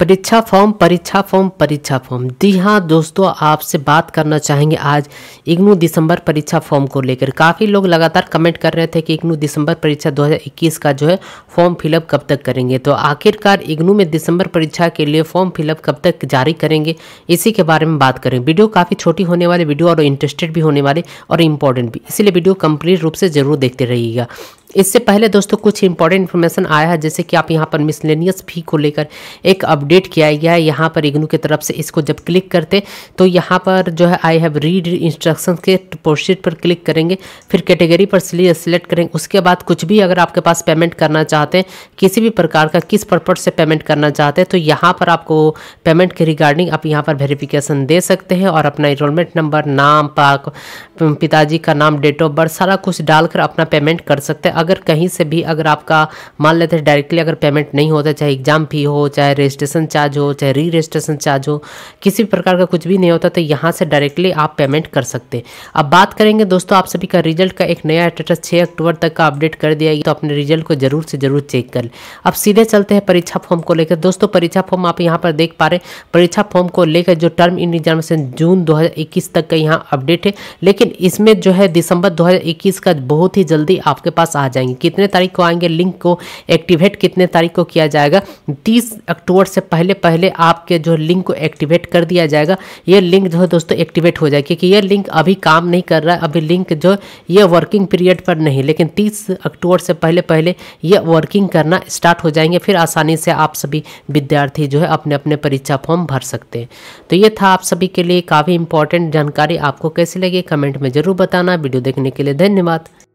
परीक्षा फॉर्म परीक्षा फॉर्म परीक्षा फॉर्म जी हाँ दोस्तों आपसे बात करना चाहेंगे आज इग्नू दिसंबर परीक्षा फॉर्म को लेकर काफ़ी लोग लगातार कमेंट कर रहे थे कि इग्नू दिसंबर परीक्षा 2021 का जो है फॉर्म फिलअप कब तक करेंगे तो आखिरकार इग्नू में दिसंबर परीक्षा के लिए फॉर्म फिलअप कब तक जारी करेंगे इसी के बारे में बात करें वीडियो काफ़ी छोटी होने वाली वीडियो और इंटरेस्टेड भी होने वाले और इम्पोर्टेंट भी इसीलिए वीडियो कंप्लीट रूप से ज़रूर देखते रहिएगा इससे पहले दोस्तों कुछ इंपॉर्टेंट इन्फॉर्मेशन आया है जैसे कि आप यहाँ पर मिसलेनियस फी को लेकर एक अपडेट किया गया है यहाँ पर इग्नू की तरफ से इसको जब क्लिक करते तो यहाँ पर जो है आई हैव रीड इंस्ट्रक्शन के पोस्टिट पर क्लिक करेंगे फिर कैटेगरी पर सिलेक्ट करेंगे उसके बाद कुछ भी अगर आपके पास पेमेंट करना चाहते हैं किसी भी प्रकार का किस पर्पज से पेमेंट करना चाहते हैं तो यहाँ पर आपको पेमेंट के रिगार्डिंग आप यहाँ पर वेरिफिकेशन दे सकते हैं और अपना इनरोलमेंट नंबर नाम पाक पिताजी का नाम डेट ऑफ बर्थ सारा कुछ डालकर अपना पेमेंट कर सकते हैं अगर कहीं से भी अगर आपका मान लेते हैं डायरेक्टली अगर पेमेंट नहीं होता चाहे एग्ज़ाम फी हो चाहे रजिस्ट्रेशन चार्ज हो चाहे री रजिस्ट्रेशन चार्ज हो किसी भी प्रकार का कुछ भी नहीं होता तो यहाँ से डायरेक्टली आप पेमेंट कर सकते हैं अब बात करेंगे दोस्तों आप सभी का रिजल्ट का एक नया स्टेटस छः अक्टूबर तक का अपडेट कर दिया तो अपने रिजल्ट को ज़रूर से ज़रूर चेक कर लें अब सीधे चलते हैं परीक्षा फॉर्म को लेकर दोस्तों परीक्षा फॉर्म आप यहाँ पर देख पा रहे हैं परीक्षा फॉर्म को लेकर जो टर्म इन एग्जामिनेशन जून 2021 तक का यहाँ अपडेट है लेकिन इसमें जो है दिसंबर 2021 का बहुत ही जल्दी आपके पास आ जाएंगे कितने तारीख को आएंगे लिंक को एक्टिवेट कितने तारीख को किया जाएगा तीस अक्टूबर से पहले पहले आपके जो लिंक को एक्टिवेट कर दिया जाएगा ये लिंक जो है दोस्तों एक्टिवेट हो जाएगा क्योंकि ये लिंक अभी काम नहीं कर रहा है अभी लिंक जो ये वर्किंग पीरियड पर नहीं लेकिन तीस अक्टूबर से पहले पहले ये वर्किंग करना स्टार्ट हो जाएंगे फिर आसानी से आप सभी विद्यार्थी जो है अपने अपने परीक्षा फॉर्म भर सकते हैं तो ये था आप सभी के लिए काफ़ी इंपॉर्टेंट जानकारी आपको कैसी लगी कमेंट में ज़रूर बताना वीडियो देखने के लिए धन्यवाद